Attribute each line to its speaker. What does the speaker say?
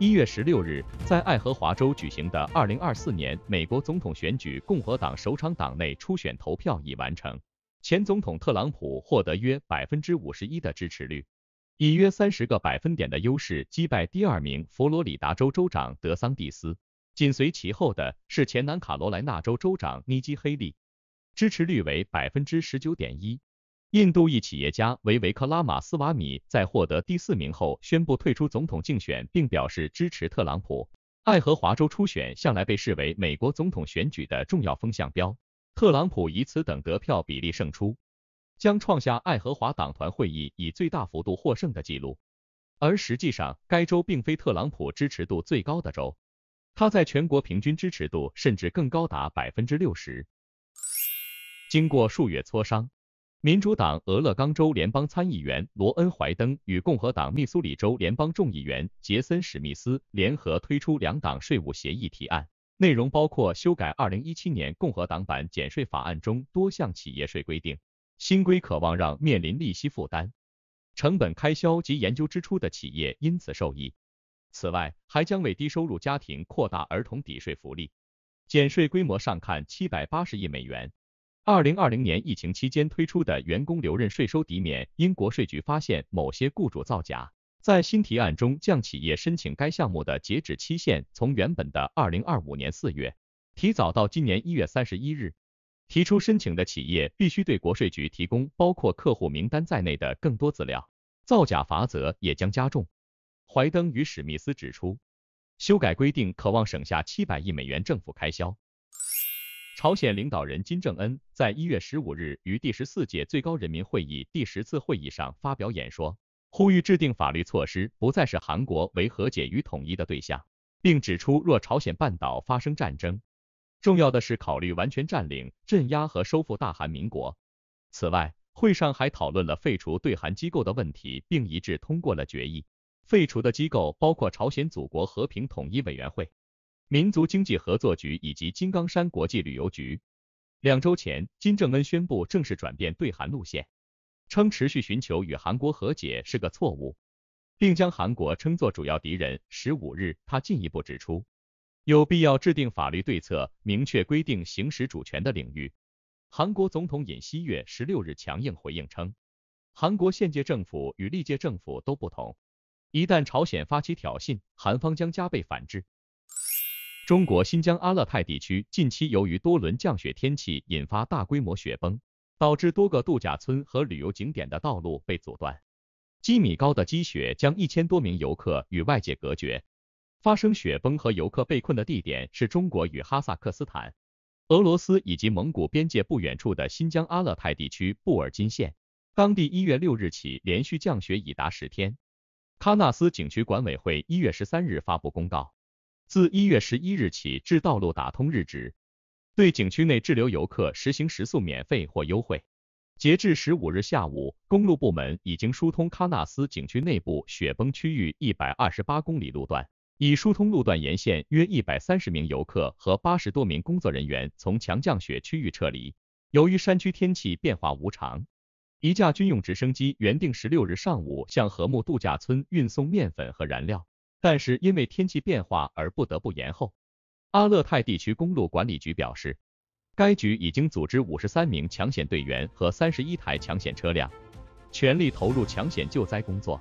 Speaker 1: 一月十六日，在爱荷华州举行的二零二四年美国总统选举共和党首场党内初选投票已完成。前总统特朗普获得约百分之五十一的支持率，以约三十个百分点的优势击败第二名佛罗里达州州长德桑蒂斯。紧随其后的是前南卡罗来纳州州长尼基黑利，支持率为百分之十九点一。印度裔企业家维维克拉马斯瓦米在获得第四名后宣布退出总统竞选，并表示支持特朗普。爱荷华州初选向来被视为美国总统选举的重要风向标，特朗普以此等得票比例胜出，将创下爱荷华党团会议以最大幅度获胜的记录。而实际上，该州并非特朗普支持度最高的州，他在全国平均支持度甚至更高达百分之六十。经过数月磋商。民主党俄勒冈州联邦参议员罗恩·怀登与共和党密苏里州联邦众议员杰森·史密斯联合推出两党税务协议提案，内容包括修改2017年共和党版减税法案中多项企业税规定。新规渴望让面临利息负担、成本开销及研究支出的企业因此受益。此外，还将为低收入家庭扩大儿童抵税福利。减税规模上看，780亿美元。2020年疫情期间推出的员工留任税收抵免，因国税局发现某些雇主造假，在新提案中，将企业申请该项目的截止期限从原本的2025年4月，提早到今年1月31日。提出申请的企业必须对国税局提供包括客户名单在内的更多资料，造假罚则也将加重。怀登与史密斯指出，修改规定可望省下700亿美元政府开销。朝鲜领导人金正恩在一月十五日于第十四届最高人民会议第十次会议上发表演说，呼吁制定法律措施，不再是韩国为和解与统一的对象，并指出若朝鲜半岛发生战争，重要的是考虑完全占领、镇压和收复大韩民国。此外，会上还讨论了废除对韩机构的问题，并一致通过了决议。废除的机构包括朝鲜祖国和平统一委员会。民族经济合作局以及金刚山国际旅游局。两周前，金正恩宣布正式转变对韩路线，称持续寻求与韩国和解是个错误，并将韩国称作主要敌人。十五日，他进一步指出，有必要制定法律对策，明确规定行使主权的领域。韩国总统尹锡月十六日强硬回应称，韩国现届政府与历届政府都不同，一旦朝鲜发起挑衅，韩方将加倍反制。中国新疆阿勒泰地区近期由于多轮降雪天气引发大规模雪崩，导致多个度假村和旅游景点的道路被阻断，几米高的积雪将一千多名游客与外界隔绝。发生雪崩和游客被困的地点是中国与哈萨克斯坦、俄罗斯以及蒙古边界不远处的新疆阿勒泰地区布尔津县。当地一月六日起连续降雪已达十天。喀纳斯景区管委会一月十三日发布公告。自一月十一日起至道路打通日止，对景区内滞留游客实行食宿免费或优惠。截至十五日下午，公路部门已经疏通喀纳斯景区内部雪崩区域一百二十八公里路段，已疏通路段沿线约一百三十名游客和八十多名工作人员从强降雪区域撤离。由于山区天气变化无常，一架军用直升机原定十六日上午向和睦度假村运送面粉和燃料。但是因为天气变化而不得不延后。阿勒泰地区公路管理局表示，该局已经组织五十三名抢险队员和三十一台抢险车辆，全力投入抢险救灾工作。